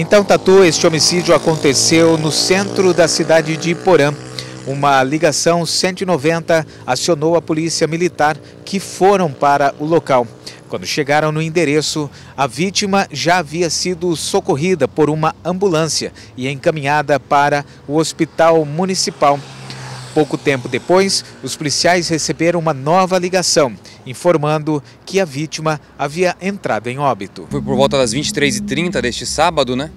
Então, Tatu, este homicídio aconteceu no centro da cidade de Porã. Uma ligação 190 acionou a polícia militar que foram para o local. Quando chegaram no endereço, a vítima já havia sido socorrida por uma ambulância e encaminhada para o hospital municipal. Pouco tempo depois, os policiais receberam uma nova ligação, informando que a vítima havia entrado em óbito. Foi por volta das 23h30 deste sábado, né?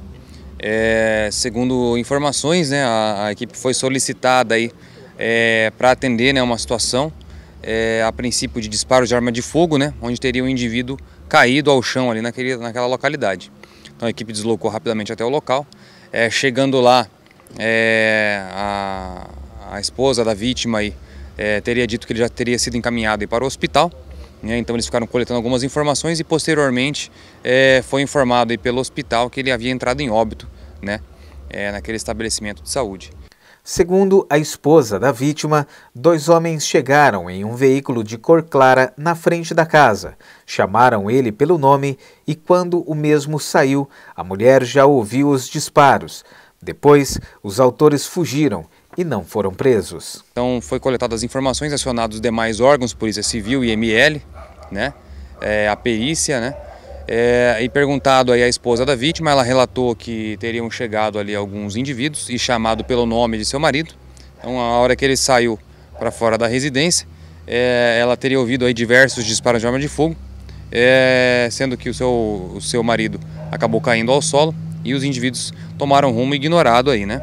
É, segundo informações, né, a, a, equipe foi solicitada aí é, para atender né, uma situação é, a princípio de disparo de arma de fogo, né, onde teria um indivíduo caído ao chão ali naquele, naquela localidade. Então a equipe deslocou rapidamente até o local. É, chegando lá, é, a, a esposa da vítima aí, é, teria dito que ele já teria sido encaminhado para o hospital. Né? Então eles ficaram coletando algumas informações e posteriormente é, foi informado pelo hospital que ele havia entrado em óbito né? É, naquele estabelecimento de saúde. Segundo a esposa da vítima, dois homens chegaram em um veículo de cor clara na frente da casa, chamaram ele pelo nome e, quando o mesmo saiu, a mulher já ouviu os disparos. Depois, os autores fugiram e não foram presos. Então foi coletadas informações, acionados os demais órgãos, Polícia Civil e ML, né? É, a perícia, né? É, e perguntado aí à esposa da vítima, ela relatou que teriam chegado ali alguns indivíduos e chamado pelo nome de seu marido. Então, a hora que ele saiu para fora da residência, é, ela teria ouvido aí diversos disparos de arma de fogo, é, sendo que o seu, o seu marido acabou caindo ao solo e os indivíduos tomaram rumo ignorado aí, né?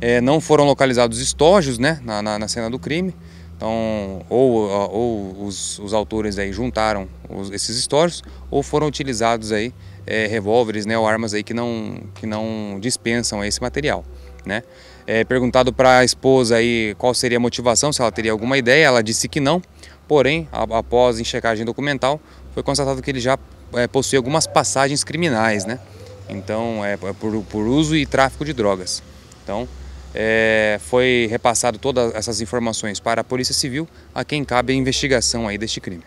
É, não foram localizados estojos né, na, na, na, cena do crime. Então, ou, ou os, os autores aí juntaram os, esses estojos, ou foram utilizados aí é, revólveres né, ou armas aí que não, que não dispensam esse material. Né? É, perguntado para a esposa aí qual seria a motivação, se ela teria alguma ideia, ela disse que não. Porém, após enxergagem documental, foi constatado que ele já é, possui algumas passagens criminais, né? Então, é, é por, por uso e tráfico de drogas. Então, é, foi repassado todas essas informações para a Polícia Civil, a quem cabe a investigação aí deste crime.